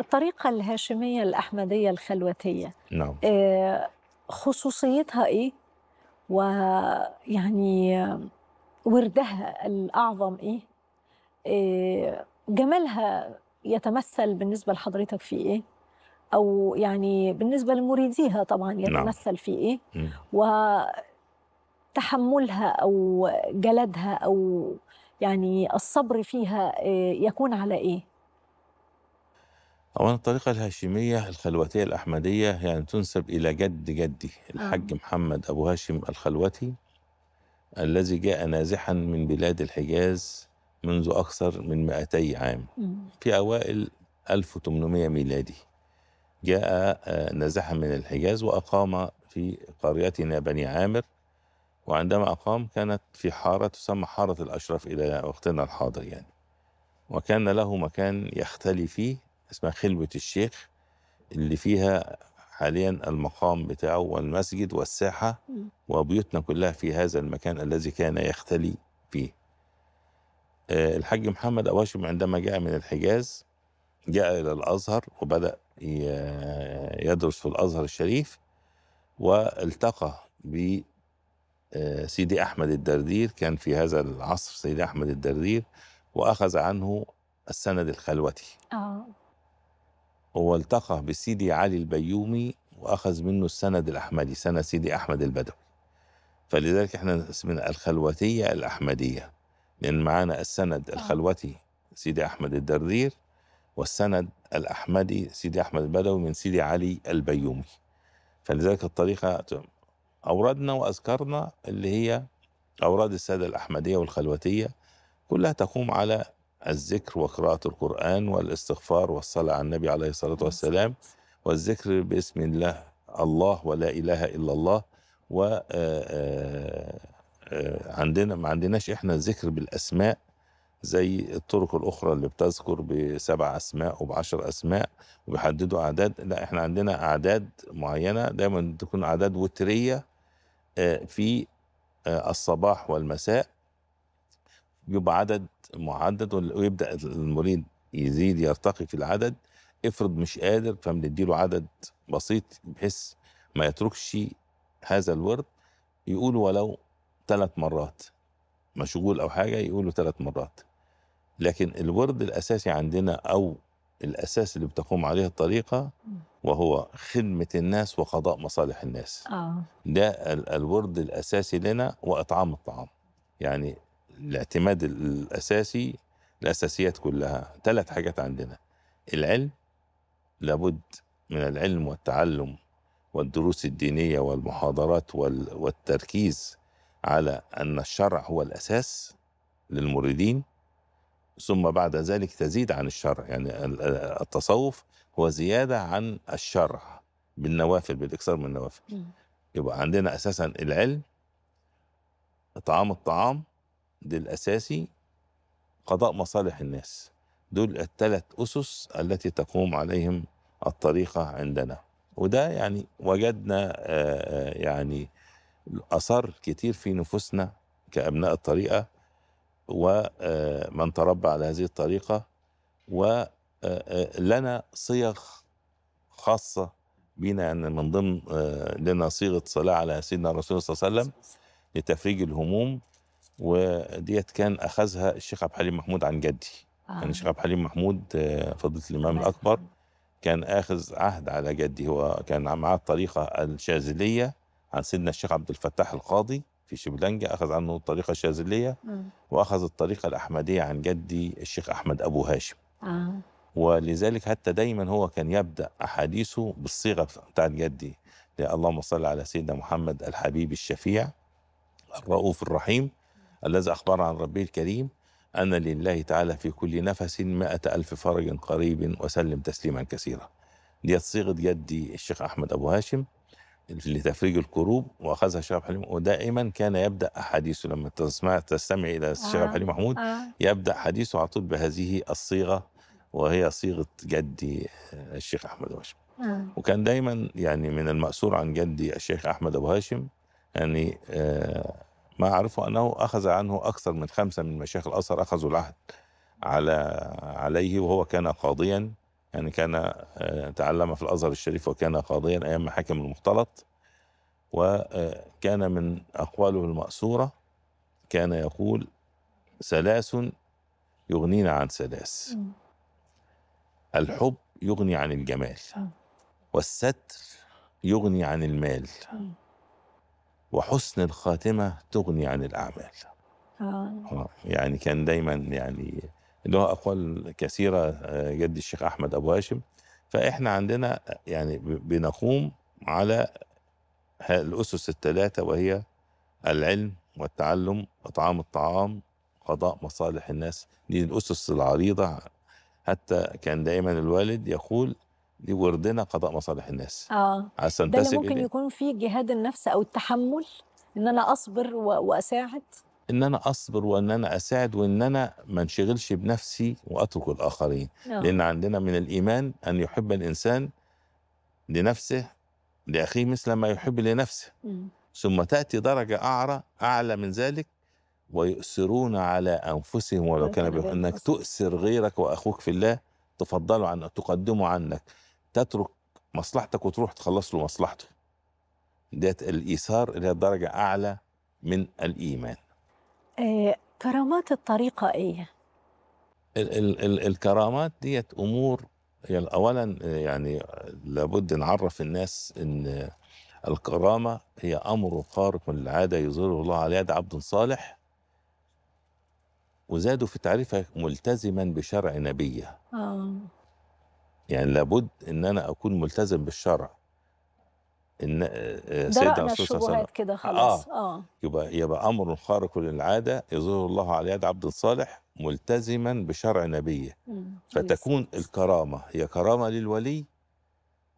الطريقة الهاشمية الأحمدية الخلوتية نعم آه، خصوصيتها إيه؟ ويعني وردها الأعظم إيه؟, إيه؟ جمالها يتمثل بالنسبة لحضرتك في إيه؟ أو يعني بالنسبة لمريديها طبعا نعم. يتمثل نعم. في إيه؟ وتحملها أو جلدها أو يعني الصبر فيها آه، يكون على إيه؟ أولا الطريقة الهاشمية الخلوتية الأحمدية يعني تنسب إلى جد جدي الحاج آه. محمد أبو هاشم الخلوتي الذي جاء نازحا من بلاد الحجاز منذ أكثر من 200 عام في أوائل 1800 ميلادي جاء آه، نازحا من الحجاز وأقام في قريتنا بني عامر وعندما أقام كانت في حارة تسمى حارة الأشرف إلى وقتنا الحاضر يعني وكان له مكان يختلي فيه اسمها خلوة الشيخ اللي فيها حاليا المقام بتاعه والمسجد والساحة وبيوتنا كلها في هذا المكان الذي كان يختلي فيه آه، الحاج محمد أبو هاشم عندما جاء من الحجاز جاء إلى الأزهر وبدأ يدرس في الأزهر الشريف والتقى بسيدي آه، أحمد الدردير كان في هذا العصر سيدي أحمد الدردير وأخذ عنه السند الخلوتي آه. هو التقى بسيدي علي البيومي وأخذ منه السند الأحمدي سند سيدي أحمد البدوي فلذلك احنا اسمنا الخلوتية الأحمدية لأن معانا السند آه. الخلوتي سيدي أحمد الدردير والسند الأحمدي سيدي أحمد البدوي من سيدي علي البيومي فلذلك الطريقة أوردنا وأذكرنا اللي هي أوراد السادة الأحمدية والخلوتية كلها تقوم على الذكر وقراءة القرآن والاستغفار والصلاة على النبي عليه الصلاة نعم، والسلام والذكر باسم الله الله ولا إله إلا الله و آه، آه، آه، عندنا ما عندناش احنا ذكر بالاسماء زي الطرق الاخرى اللي بتذكر بسبع اسماء وبعشر اسماء وبيحددوا اعداد لا احنا عندنا اعداد معينه دايما تكون اعداد وتريه في الصباح والمساء يبقى عدد معدد ويبدا المريض يزيد يرتقي في العدد افرض مش قادر فبنديله عدد بسيط بحيث ما يتركش هذا الورد يقولوا ولو ثلاث مرات مشغول او حاجه يقولوا ثلاث مرات لكن الورد الاساسي عندنا او الاساس اللي بتقوم عليه الطريقه وهو خدمه الناس وقضاء مصالح الناس آه. ده الورد الاساسي لنا واطعام الطعام يعني الاعتماد الاساسي الاساسيات كلها ثلاث حاجات عندنا العلم لابد من العلم والتعلم والدروس الدينيه والمحاضرات والتركيز على ان الشرع هو الاساس للمريدين ثم بعد ذلك تزيد عن الشرع يعني التصوف هو زياده عن الشرع بالنوافل بالاكثار من النوافل يبقى عندنا اساسا العلم اطعام الطعام للأساسي قضاء مصالح الناس دول الثلاث أسس التي تقوم عليهم الطريقة عندنا وده يعني وجدنا آه، آه، يعني أثر كتير في نفوسنا كأبناء الطريقة ومن آه، تربى على هذه الطريقة ولنا صيغ خاصة بينا يعني من ضمن لنا صيغة صلاة على سيدنا الرسول صلى الله عليه وسلم لتفريج الهموم وديت كان اخذها الشيخ عبد الحليم محمود عن جدي آه. يعني الشيخ عبد الحليم محمود آه، فضيله الامام الاكبر كان اخذ عهد على جدي هو كان معاه الطريقه الشاذليه عن سيدنا الشيخ عبد الفتاح القاضي في شبلنجة أخذ عنه الطريقة الشاذلية وأخذ الطريقة الأحمدية عن جدي الشيخ أحمد أبو هاشم آه. ولذلك حتى دايما هو كان يبدأ أحاديثه بالصيغة بتاعت جدي اللهم صل على سيدنا محمد الحبيب الشفيع الرؤوف الرحيم الذي أخبر عن ربه الكريم أن لله تعالى في كل نفس مائة ألف فرج قريب وسلم تسليما كثيرا ديت صيغة جدي الشيخ أحمد أبو هاشم لتفريج الكروب واخذها الشيخ حليم ودائما كان يبدا احاديثه لما تسمع تستمع الى الشيخ آه حليم محمود آه يبدا حديثه على طول بهذه الصيغه وهي صيغه جدي الشيخ احمد أبو هاشم آه وكان دايما يعني من المأثور عن جدي الشيخ احمد ابو هاشم يعني آه ما أعرفه أنه أخذ عنه أكثر من خمسة من مشايخ الأزهر أخذوا العهد على عليه وهو كان قاضيا يعني كان آه، تعلم في الأزهر الشريف وكان قاضيا أيام محاكم المختلط وكان آه، من أقواله المأثورة كان يقول ثلاث يغنينا عن ثلاث الحب يغني عن الجمال آه. والستر يغني عن المال وحسن الخاتمة تغني عن الأعمال آه. آه، يعني كان دايما يعني له أقوال كثيرة آه، جد الشيخ أحمد أبو هاشم فإحنا عندنا آه، يعني بنقوم على الأسس الثلاثة وهي العلم والتعلم وطعام الطعام قضاء مصالح الناس دي الأسس العريضة حتى كان دايما الوالد يقول دي وردنا قضاء مصالح الناس اه عسى ده اللي ممكن إليه. يكون في جهاد النفس او التحمل ان انا اصبر و... واساعد ان انا اصبر وان انا اساعد وان انا ما انشغلش بنفسي واترك الاخرين أوه. لان عندنا من الايمان ان يحب الانسان لنفسه لاخيه مثل ما يحب لنفسه م. ثم تاتي درجه اعرى اعلى من ذلك ويؤثرون على انفسهم ولو كان انك تؤثر غيرك واخوك في الله تفضلوا عن تقدموا عنك تترك مصلحتك وتروح تخلص له مصلحته ديت الايثار اللي هي درجه اعلى من الايمان إيه كرامات الطريقه ايه ال- ال- ال- الكرامات ديت امور يعني اولا يعني لابد نعرف الناس ان الكرامه هي امر خارق من العاده يظهره الله على يد عبد صالح وزادوا في تعريفها ملتزما بشرع نبيه آه. يعني لابد ان انا اكون ملتزم بالشرع ان آه، آه، سيدنا الرسول صلى الله عليه وسلم كده آه. خلاص آه. اه يبقى يبقى امر خارق للعاده يظهر الله على يد عبد صالح ملتزما بشرع نبيه فتكون الكرامه هي كرامه للولي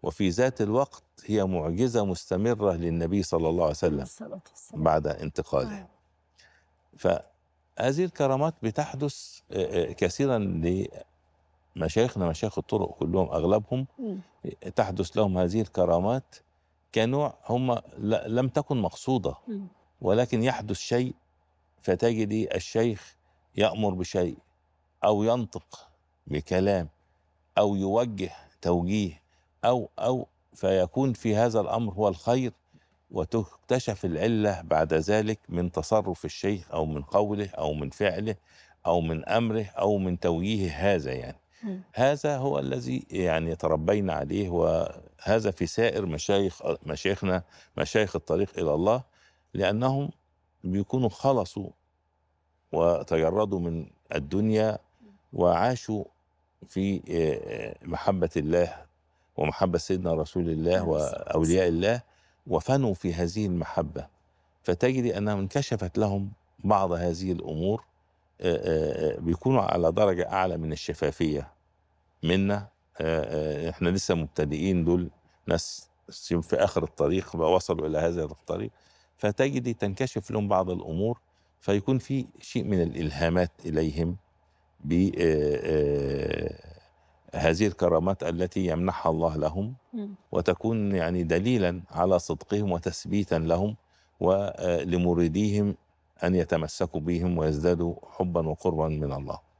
وفي ذات الوقت هي معجزه مستمره للنبي صلى الله عليه وسلم بعد انتقاله نعم. فهذه الكرامات بتحدث كثيرا مشايخنا مشايخ الطرق كلهم أغلبهم تحدث لهم هذه الكرامات كنوع هم لم تكن مقصودة ولكن يحدث شيء فتجد الشيخ يأمر بشيء أو ينطق بكلام أو يوجه توجيه أو أو فيكون في هذا الأمر هو الخير وتكتشف العلة بعد ذلك من تصرف الشيخ أو من قوله أو من فعله أو من أمره أو من توجيهه هذا يعني هذا هو الذي يعني تربينا عليه وهذا في سائر مشايخ مشايخنا مشايخ الطريق الى الله لانهم بيكونوا خلصوا وتجردوا من الدنيا وعاشوا في آه، آه، محبه الله ومحبه سيدنا رسول الله نعم، واولياء الله وفنوا في هذه المحبه فتجد انها انكشفت لهم بعض هذه الامور آه، آه، آه، بيكونوا على درجة أعلى من الشفافية منا احنا لسه مبتدئين دول ناس في آخر الطريق وصلوا إلى هذا الطريق فتجد تنكشف لهم بعض الأمور فيكون في شيء من الإلهامات إليهم هذه الكرامات التي يمنحها الله لهم وتكون يعني دليلا على صدقهم وتثبيتا لهم ولمريديهم أن يتمسكوا بهم ويزدادوا حبا وقربا من الله